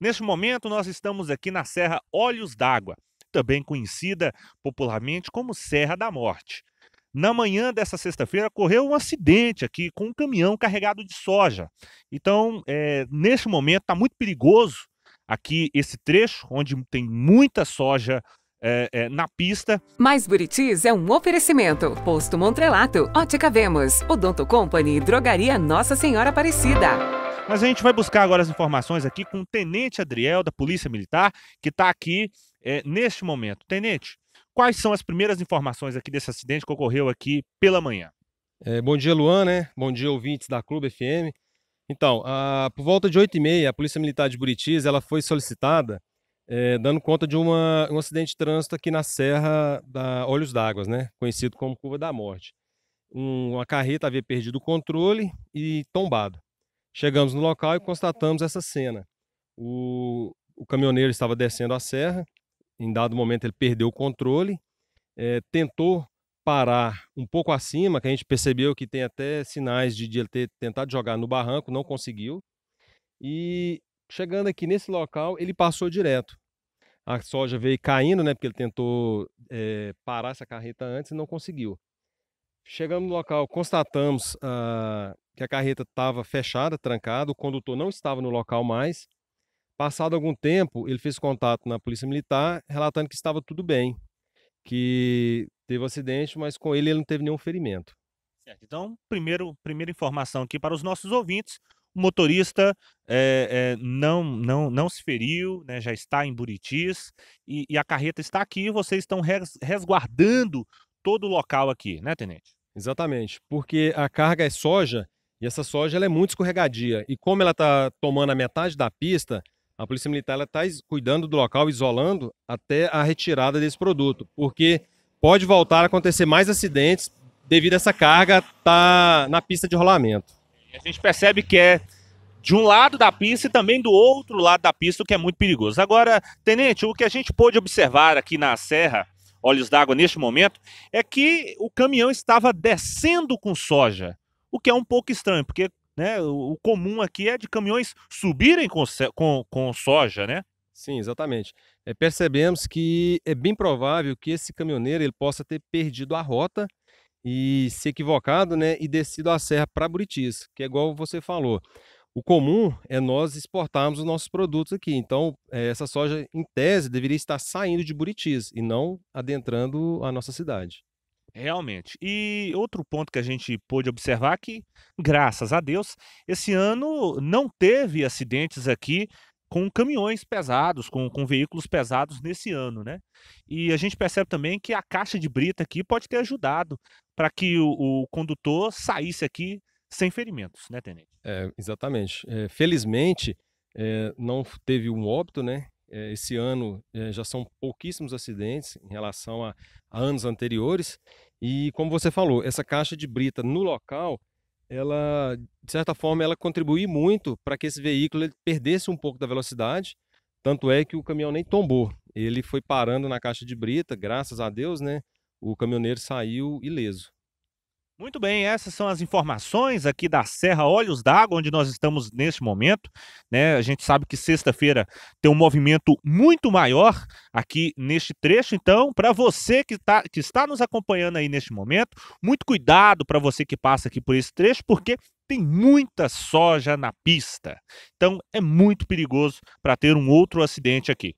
Neste momento, nós estamos aqui na Serra Olhos d'Água, também conhecida popularmente como Serra da Morte. Na manhã dessa sexta-feira ocorreu um acidente aqui com um caminhão carregado de soja. Então, é, neste momento, está muito perigoso aqui esse trecho, onde tem muita soja é, é, na pista. Mais Buritis é um oferecimento. Posto Montrelato, Ótica Vemos, Odonto Company, Drogaria Nossa Senhora Aparecida. Mas a gente vai buscar agora as informações aqui com o Tenente Adriel, da Polícia Militar, que está aqui é, neste momento. Tenente, quais são as primeiras informações aqui desse acidente que ocorreu aqui pela manhã? É, bom dia, Luan, né? Bom dia, ouvintes da Clube FM. Então, a, por volta de 8h30, a Polícia Militar de Buritis ela foi solicitada é, dando conta de uma, um acidente de trânsito aqui na Serra da Olhos d'Águas, né? Conhecido como Curva da Morte. Um, uma carreta havia perdido o controle e tombado. Chegamos no local e constatamos essa cena. O, o caminhoneiro estava descendo a serra, em dado momento ele perdeu o controle, é, tentou parar um pouco acima, que a gente percebeu que tem até sinais de, de ele ter tentado jogar no barranco, não conseguiu. E chegando aqui nesse local, ele passou direto. A soja veio caindo, né? Porque ele tentou é, parar essa carreta antes e não conseguiu. Chegamos no local, constatamos ah, que a carreta estava fechada, trancada, o condutor não estava no local mais. Passado algum tempo, ele fez contato na Polícia Militar, relatando que estava tudo bem, que teve um acidente, mas com ele ele não teve nenhum ferimento. Certo. Então, primeiro, primeira informação aqui para os nossos ouvintes: o motorista é, é, não, não, não se feriu, né, já está em Buritis e, e, a carreta está aqui. Vocês estão res, resguardando todo o local aqui, né, Tenente? Exatamente, porque a carga é soja e essa soja ela é muito escorregadia. E como ela está tomando a metade da pista, a Polícia Militar está cuidando do local, isolando até a retirada desse produto, porque pode voltar a acontecer mais acidentes devido a essa carga tá na pista de rolamento. A gente percebe que é de um lado da pista e também do outro lado da pista, o que é muito perigoso. Agora, tenente, o que a gente pôde observar aqui na Serra, Olhos d'Água, neste momento, é que o caminhão estava descendo com soja o que é um pouco estranho, porque né, o comum aqui é de caminhões subirem com, com, com soja, né? Sim, exatamente. É, percebemos que é bem provável que esse caminhoneiro ele possa ter perdido a rota e se equivocado, né, e descido a serra para Buritis, que é igual você falou. O comum é nós exportarmos os nossos produtos aqui. Então, é, essa soja, em tese, deveria estar saindo de Buritis e não adentrando a nossa cidade. Realmente. E outro ponto que a gente pôde observar é que, graças a Deus, esse ano não teve acidentes aqui com caminhões pesados, com, com veículos pesados nesse ano, né? E a gente percebe também que a caixa de brita aqui pode ter ajudado para que o, o condutor saísse aqui sem ferimentos, né, Tenente? É, exatamente. É, felizmente, é, não teve um óbito, né? Eh, esse ano eh, já são pouquíssimos acidentes em relação a, anos anteriores. E como você falou, essa caixa de brita no local, ela de certa forma ela contribuiu muito para que esse veículo perdesse um pouco da velocidade, tanto é que o caminhão nem tombou. Ele foi parando na caixa de brita, graças a Deus, né? O caminhoneiro saiu ileso. Muito bem, essas são as informações aqui da Serra Olhos d'Água, onde nós estamos neste momento. Né? A gente sabe que sexta-feira tem um movimento muito maior aqui neste trecho. Então, para você que, tá, que está nos acompanhando aí neste momento, muito cuidado para você que passa aqui por esse trecho, porque tem muita soja na pista. Então, é muito perigoso para ter um outro acidente aqui.